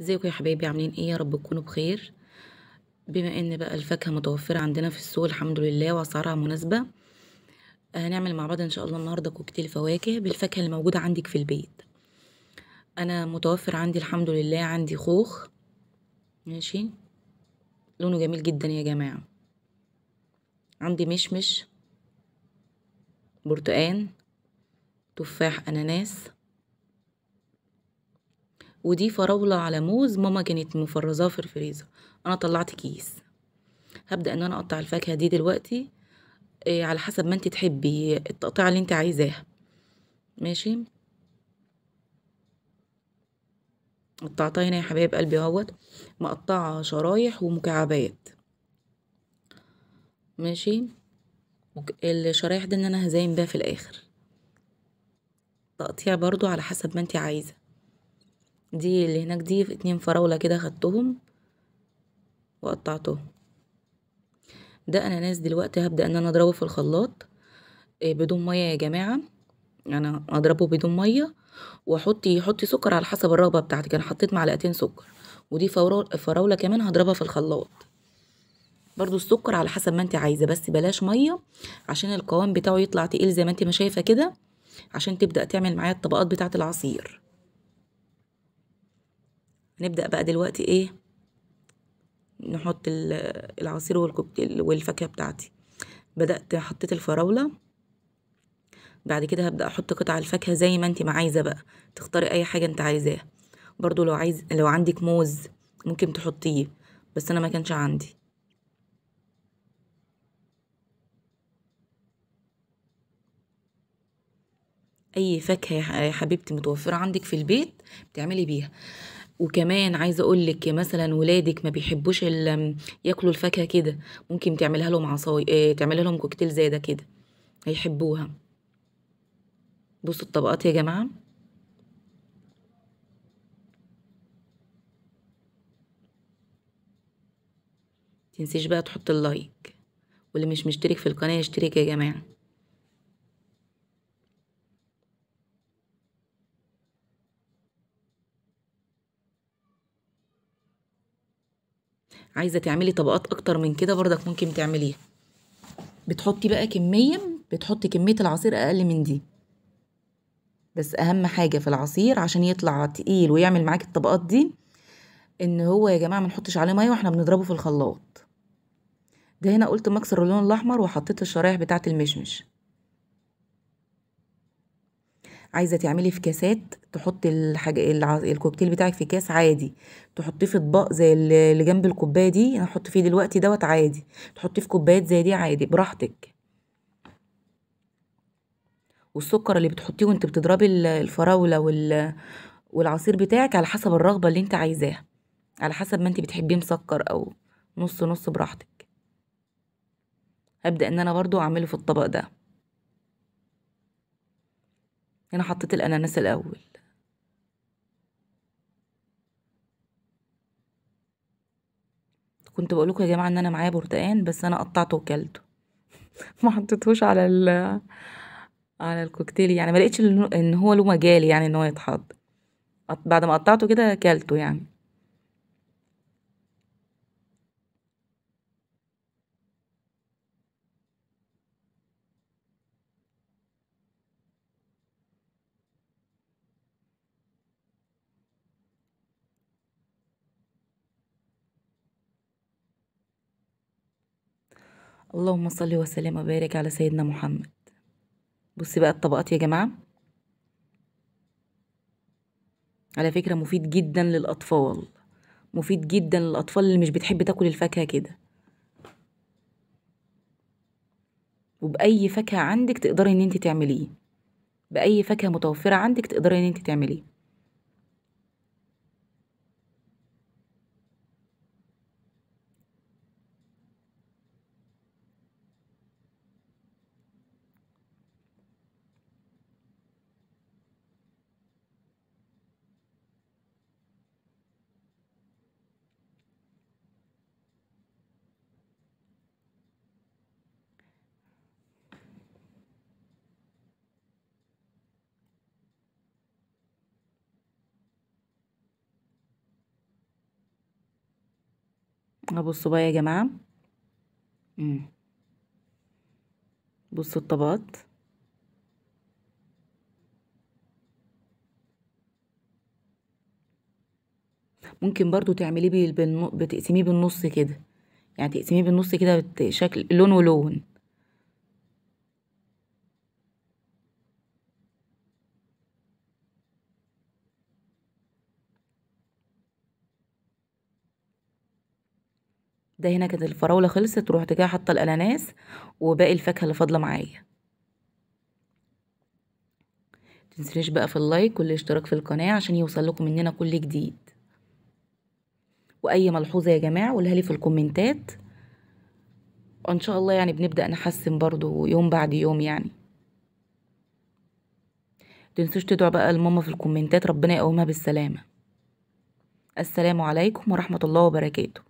ازيكم يا حبايبي عاملين ايه يا رب تكونوا بخير بما ان بقى الفاكهه متوفره عندنا في السوق الحمد لله واسعارها مناسبه آه، هنعمل مع بعض ان شاء الله النهارده كوكتيل فواكه بالفاكهه اللي موجوده عندك في البيت انا متوفر عندي الحمد لله عندي خوخ ماشي لونه جميل جدا يا جماعه عندي مشمش برتقان تفاح اناناس ودي فراولة على موز ماما كانت مفرزاه في الفريزر انا طلعت كيس هبدأ ان انا اقطع الفاكهة دي دلوقتي إيه على حسب ما انت تحبي التقطيعة اللي انت عايزاها ماشي قطعتها هنا يا حبايب قلبي اهوت مقطعة شرايح ومكعبات ماشي الشرايح دي ان انا هزين بيها في الاخر تقطيع برضو على حسب ما انت عايزه دي اللي هناك دي اتنين فراولة كده خدتهم وقطعتهم ده اناناس دلوقتي هبدأ ان انا اضربه في الخلاط آه، بدون مية يا جماعة انا اضربه بدون مية واحطي حطي سكر على حسب الرغبة بتاعتك انا حطيت معلقتين سكر ودي فراولة كمان هضربها في الخلاط برضو السكر على حسب ما انت عايزة بس بلاش مية عشان القوام بتاعه يطلع تقيل زي ما انت ما شايفة كده عشان تبدأ تعمل معايا الطبقات بتاعة العصير هنبدأ بقى دلوقتي ايه نحط العصير والفاكهة بتاعتي بدأت حطيت الفراولة بعد كده هبدأ أحط قطع الفاكهة زي ما انت ما عايزة بقى تختاري أي حاجة انت عايزاها برضو لو عايز لو عندك موز ممكن تحطيه بس أنا ما كانش عندي أي فاكهة يا حبيبتي متوفرة عندك في البيت بتعملي بيها وكمان عايزه اقول لك مثلا ولادك ما بيحبوش ياكلوا الفاكهه كده ممكن تعملها لهم عصاي اه تعملها لهم كوكتيل زي ده كده هيحبوها بصوا الطبقات يا جماعه تنسيش بقى تحط اللايك واللي مش مشترك في القناه يشترك يا جماعه عايزه تعملي طبقات اكتر من كده برضك ممكن تعمليها بتحطي بقى كميه بتحطي كميه العصير اقل من دي بس اهم حاجه في العصير عشان يطلع تقيل ويعمل معاك الطبقات دي ان هو يا جماعه ما نحطش عليه ميه واحنا بنضربه في الخلاط ده هنا قلت مكسر اللون الاحمر وحطيت الشرايح بتاعه المشمش عايزه تعملي في كاسات تحطي الحاجه الكوكتيل بتاعك في كاس عادي تحطيه في اطباق زي اللي جنب الكوبايه دي انا هحط فيه دلوقتي دوت عادي تحطيه في كوبايات زي دي عادي براحتك والسكر اللي بتحطيه وانت بتضربي الفراوله وال... والعصير بتاعك على حسب الرغبه اللي انت عايزاها على حسب ما انت بتحبيه مسكر او نص نص براحتك هبدا ان انا برضو اعمله في الطبق ده هنا حطيت الأناناس الأول كنت بقول لكم يا جماعة إن أنا معايا برتقان بس أنا قطعته وكلته ما حطيتهوش على ال على الكوكتيل يعني ما لقيتش ان هو له مجال يعني ان هو يتحط بعد ما قطعته كده كلته يعني اللهم صل وسلم وبارك على سيدنا محمد بصي بقى الطبقات يا جماعة على فكرة مفيد جدا للأطفال مفيد جدا للأطفال اللي مش بتحب تاكل الفاكهة كده وبأي فاكهة عندك تقدري ان انت تعمليه بأي فاكهة متوفرة عندك تقدري ان انت تعمليه ابصوا بقى يا جماعه امم بصوا الطبقات ممكن برضو تعمليه بالنص بتقسميه بالنص كده يعني تقسميه بالنص كده بشكل لون ولون ده هنا كانت الفراولة خلصت روحت جاية حاطة الأناناس وباقي الفاكهة اللي فاضلة معايا متنسيش بقى في اللايك والاشتراك في القناة عشان يوصلكم مننا كل جديد وأي ملحوظة يا جماعة قولها لي في الكومنتات وإن شاء الله يعني بنبدأ نحسن برضو يوم بعد يوم يعني متنسوش تدعوا بقى لماما في الكومنتات ربنا يقومها بالسلامة السلام عليكم ورحمة الله وبركاته